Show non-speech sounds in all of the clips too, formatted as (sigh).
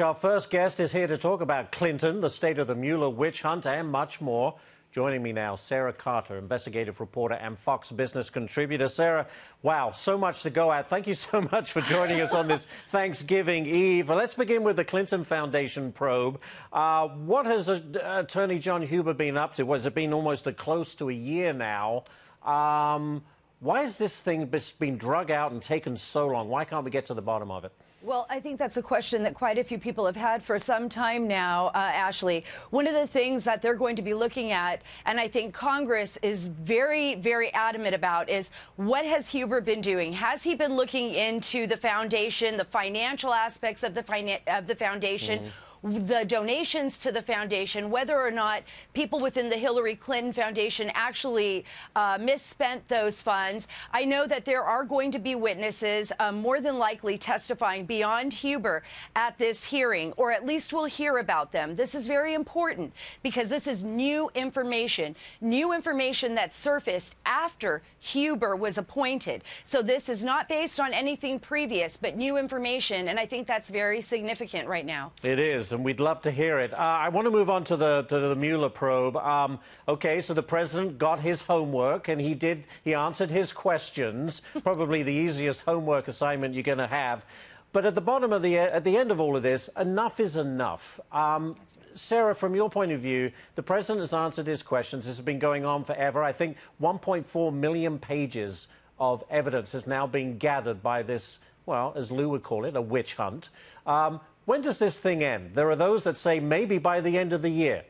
Our first guest is here to talk about Clinton, the state of the Mueller witch hunt, and much more. Joining me now, Sarah Carter, investigative reporter and Fox Business contributor. Sarah, wow, so much to go at. Thank you so (laughs) much for joining us on this (laughs) Thanksgiving Eve. Let's begin with the Clinton Foundation probe. Uh, what has uh, Attorney John Huber been up to? Well, has it been almost a close to a year now? Um, why has this thing been drug out and taken so long? Why can't we get to the bottom of it? Well, I think that's a question that quite a few people have had for some time now, uh, Ashley. One of the things that they're going to be looking at, and I think Congress is very, very adamant about, is what has Huber been doing? Has he been looking into the foundation, the financial aspects of the, of the foundation? Mm -hmm the donations to the foundation, whether or not people within the Hillary Clinton Foundation actually uh, misspent those funds. I know that there are going to be witnesses, uh, more than likely testifying beyond Huber at this hearing, or at least we'll hear about them. This is very important because this is new information, new information that surfaced after Huber was appointed. So this is not based on anything previous, but new information, and I think that's very significant right now. It is is, and we'd love to hear it. Uh, I want to move on to the to the Mueller probe. Um, okay, so the president got his homework, and he did. He answered his questions. (laughs) probably the easiest homework assignment you're going to have. But at the bottom of the at the end of all of this, enough is enough. Um, Sarah, from your point of view, the president has answered his questions. This has been going on forever. I think 1.4 million pages of evidence is now being gathered by this well, as Lou would call it, a witch hunt. Um, when does this thing end? There are those that say maybe by the end of the year.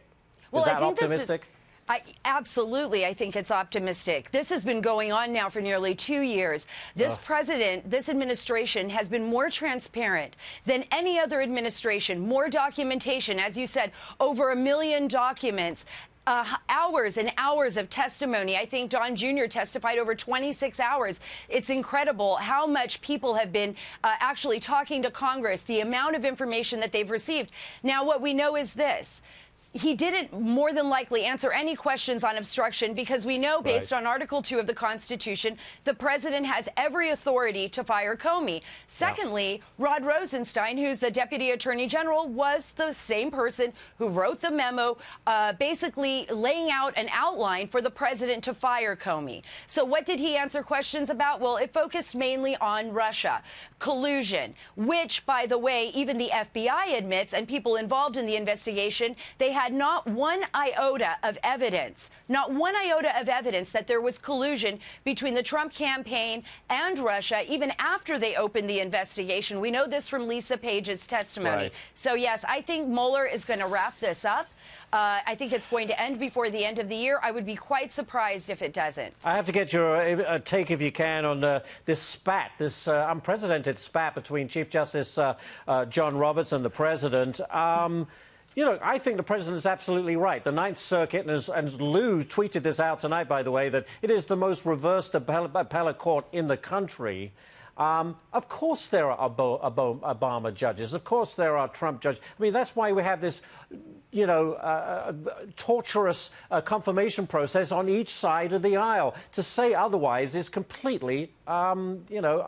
Well, is that optimistic? I, absolutely, I think it's optimistic. This has been going on now for nearly two years. This president, this administration has been more transparent than any other administration, more documentation, as you said, over a million documents uh, hours and hours of testimony. I think Don Jr. testified over 26 hours. It's incredible how much people have been uh, actually talking to Congress, the amount of information that they've received. Now, what we know is this he didn't more than likely answer any questions on obstruction because we know based right. on Article 2 of the Constitution, the president has every authority to fire Comey. Secondly, yeah. Rod Rosenstein, who's the deputy attorney general, was the same person who wrote the memo uh, basically laying out an outline for the president to fire Comey. So what did he answer questions about? Well, it focused mainly on Russia, collusion, which, by the way, even the FBI admits and people involved in the investigation, they had not one iota of evidence, not one iota of evidence that there was collusion between the Trump campaign and Russia, even after they opened the investigation. We know this from Lisa Page's testimony. Right. So, yes, I think Mueller is going to wrap this up. Uh, I think it's going to end before the end of the year. I would be quite surprised if it doesn't. I have to get your uh, take, if you can, on uh, this spat, this uh, unprecedented spat between Chief Justice uh, uh, John Roberts and the president. Um, you know, I think the president is absolutely right. The Ninth Circuit, and, as, and Lou tweeted this out tonight, by the way, that it is the most reversed appellate court in the country. Um, of course, there are Obama judges. Of course, there are Trump judges. I mean, that's why we have this, you know, uh, uh torturous uh, confirmation process on each side of the aisle. To say otherwise is completely um, you know,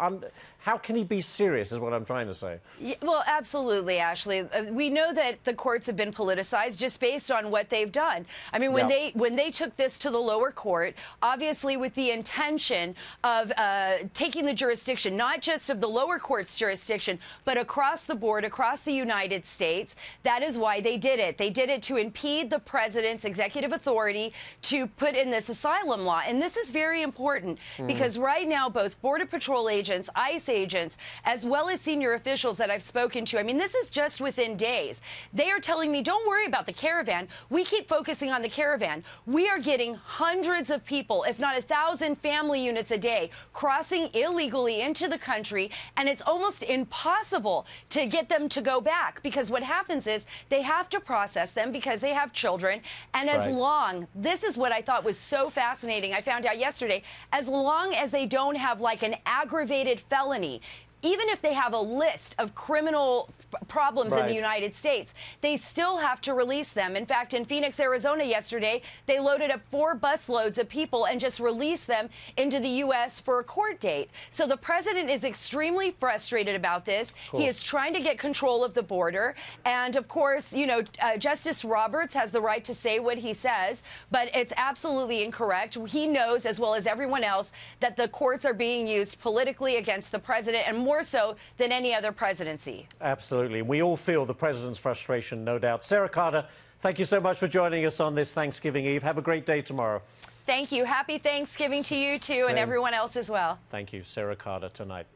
how can he be serious is what I'm trying to say. Yeah, well, absolutely, Ashley. Uh, we know that the courts have been politicized just based on what they've done. I mean, when yeah. they when they took this to the lower court, obviously with the intention of uh, taking the jurisdiction, not just of the lower court's jurisdiction, but across the board, across the United States. That is why they did it. They did it to impede the president's executive authority to put in this asylum law. And this is very important mm. because right now both Border Patrol agents, ICE agents, as well as senior officials that I've spoken to. I mean, this is just within days. They are telling me, don't worry about the caravan. We keep focusing on the caravan. We are getting hundreds of people, if not a thousand family units a day, crossing illegally into the country, and it's almost impossible to get them to go back because what happens is they have to process them because they have children. And as right. long, this is what I thought was so fascinating. I found out yesterday, as long as they don't have like an aggravated felony even if they have a list of criminal problems right. in the United States, they still have to release them. In fact, in Phoenix, Arizona yesterday, they loaded up four busloads of people and just released them into the U.S. for a court date. So the president is extremely frustrated about this. He is trying to get control of the border. And of course, you know, uh, Justice Roberts has the right to say what he says, but it's absolutely incorrect. He knows, as well as everyone else, that the courts are being used politically against the president and more more so than any other presidency. Absolutely. We all feel the president's frustration, no doubt. Sarah Carter, thank you so much for joining us on this Thanksgiving Eve. Have a great day tomorrow. Thank you. Happy Thanksgiving to you, too, Same. and everyone else as well. Thank you, Sarah Carter, tonight.